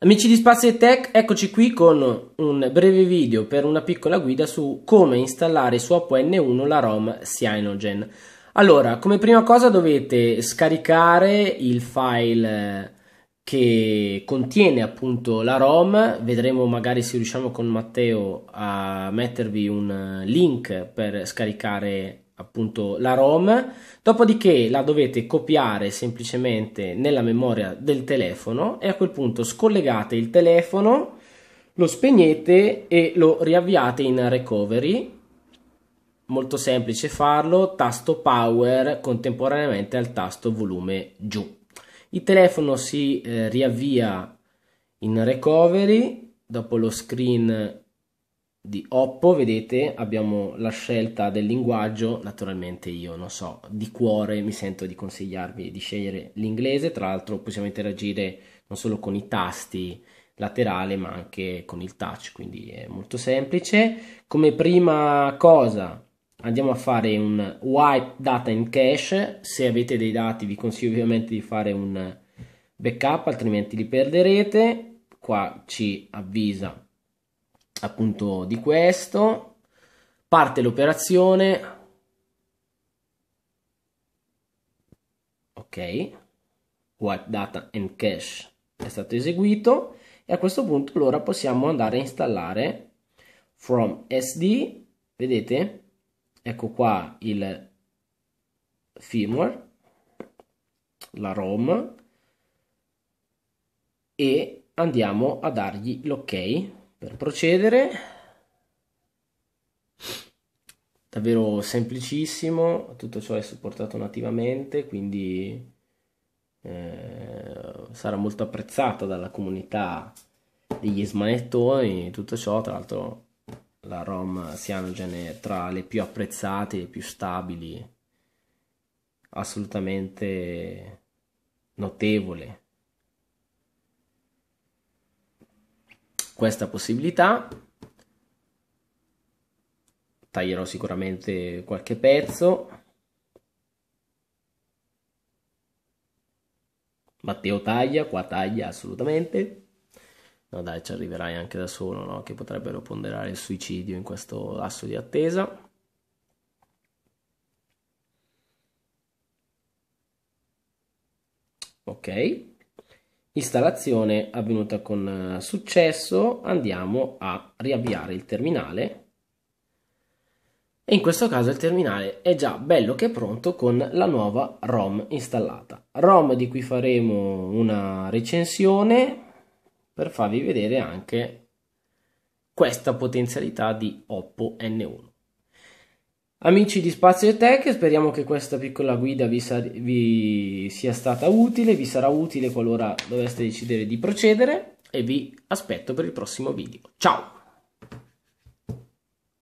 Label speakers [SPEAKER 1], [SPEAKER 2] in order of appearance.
[SPEAKER 1] Amici di Spazio e Tech, eccoci qui con un breve video per una piccola guida su come installare su APN1 la ROM Cyanogen. Allora, come prima cosa dovete scaricare il file eh, che contiene appunto la ROM, vedremo magari se riusciamo con Matteo a mettervi un eh, link per scaricare appunto la ROM, dopodiché la dovete copiare semplicemente nella memoria del telefono e a quel punto scollegate il telefono, lo spegnete e lo riavviate in recovery. Molto semplice farlo, tasto power contemporaneamente al tasto volume giù. Il telefono si eh, riavvia in recovery, dopo lo screen di Oppo, vedete, abbiamo la scelta del linguaggio, naturalmente io non so, di cuore mi sento di consigliarvi di scegliere l'inglese, tra l'altro possiamo interagire non solo con i tasti laterali ma anche con il touch, quindi è molto semplice. Come prima cosa andiamo a fare un wipe data in cache, se avete dei dati vi consiglio ovviamente di fare un backup altrimenti li perderete, qua ci avvisa appunto di questo, parte l'operazione, ok, wipe data and cache è stato eseguito e a questo punto allora possiamo andare a installare from sd, vedete, ecco qua il firmware, la ROM e andiamo a dargli l'ok ok per procedere davvero semplicissimo tutto ciò è supportato nativamente quindi eh, sarà molto apprezzato dalla comunità degli smanettoni tutto ciò tra l'altro la ROM Cyanogen è tra le più apprezzate, e più stabili assolutamente notevole questa possibilità taglierò sicuramente qualche pezzo Matteo taglia, qua taglia assolutamente no dai ci arriverai anche da solo no? che potrebbero ponderare il suicidio in questo lasso di attesa ok installazione avvenuta con eh, successo andiamo a riavviare il terminale e in questo caso il terminale è già bello che è pronto con la nuova ROM installata. ROM di cui faremo una recensione per farvi vedere anche questa potenzialità di Oppo N1. Amici di Spazio e Tech, speriamo che questa piccola guida vi, sar- vi sia stata utile, vi sarà utile qualora doveste decidere di procedere e vi aspetto per il prossimo video. Ciao!